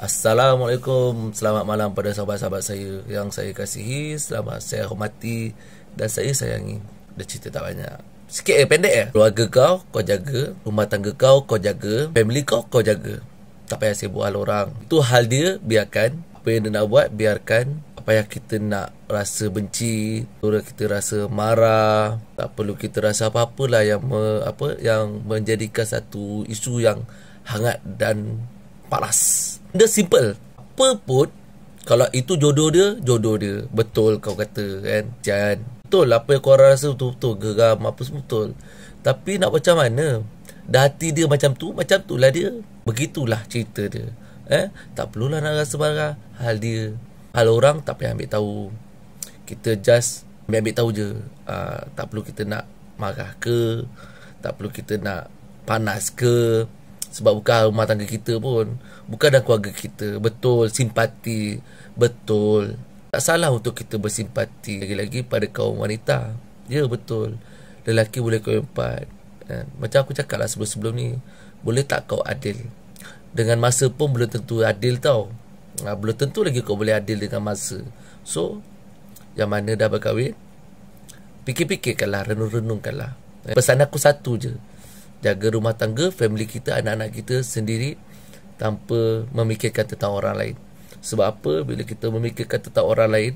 Assalamualaikum, selamat malam pada sahabat-sahabat saya yang saya kasihi, selamat saya hormati dan saya sayangi. Dah cerita tak banyak. Sikit eh, pendek eh. Keluarga kau, kau jaga. Rumah tangga kau, kau jaga. Family kau, kau jaga. Tak payah sibuk hal orang. Itu hal dia, biarkan. Apa yang dia nak buat, biarkan. Apa yang kita nak rasa benci, orang kita rasa marah, tak perlu kita rasa apa-apalah yang me, apa yang menjadikan satu isu yang hangat dan paras. Dia simple. Apa pun, kalau itu jodoh dia, jodoh dia. Betul kau kata kan, Jan. Betul apa yang korang rasa betul-betul geram, apa semua betul. Tapi nak macam mana? Dah hati dia macam tu, macam tu lah dia. Begitulah cerita dia. Eh, tak perlulah nak rasa marah hal dia. Hal orang tak payah ambil tahu. Kita just ambil, -ambil tahu je. Uh, tak perlu kita nak marah ke, tak perlu kita nak panas ke sebab bukan rumah tangga kita pun bukan dan keluarga kita betul simpati betul tak salah untuk kita bersimpati lagi-lagi pada kaum wanita ya betul lelaki boleh kau empat kan? macam aku cakap lah sebelum-sebelum ni boleh tak kau adil dengan masa pun belum tentu adil tau ha, belum tentu lagi kau boleh adil dengan masa so yang mana dah berkahwin fikir-fikirkanlah renung-renungkanlah pesan aku satu je jaga rumah tangga, family kita, anak-anak kita sendiri tanpa memikirkan tentang orang lain. Sebab apa? Bila kita memikirkan tentang orang lain,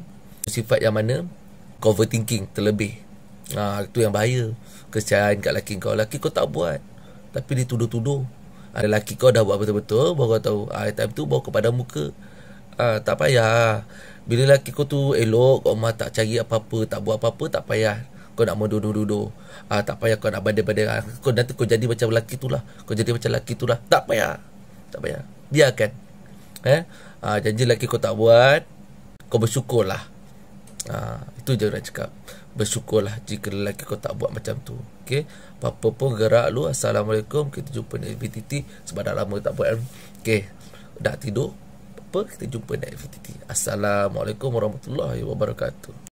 sifat yang mana? Cover thinking terlebih. Ah, ha, itu yang bahaya. Kesian kat laki kau. Laki kau tak buat. Tapi dia tuduh-tuduh. Ada ha, laki kau dah buat betul-betul, baru kau tahu. Ah, ha, time tu bawa kepada muka. Ah, ha, tak payah. Bila laki kau tu elok, kau mah tak cari apa-apa, tak buat apa-apa, tak payah kau nak menduduh-duduh uh, tak payah kau nak badai-badai ah, kau nanti kau jadi macam lelaki tu lah kau jadi macam lelaki tu lah tak payah tak payah biarkan eh? Uh, janji lelaki kau tak buat kau bersyukur lah uh, itu je orang cakap bersyukur lah jika lelaki kau tak buat macam tu okay. apa-apa pun gerak lu Assalamualaikum kita jumpa di VTT sebab dah lama tak buat Okay, dah tidur apa kita jumpa di VTT. Assalamualaikum warahmatullahi wabarakatuh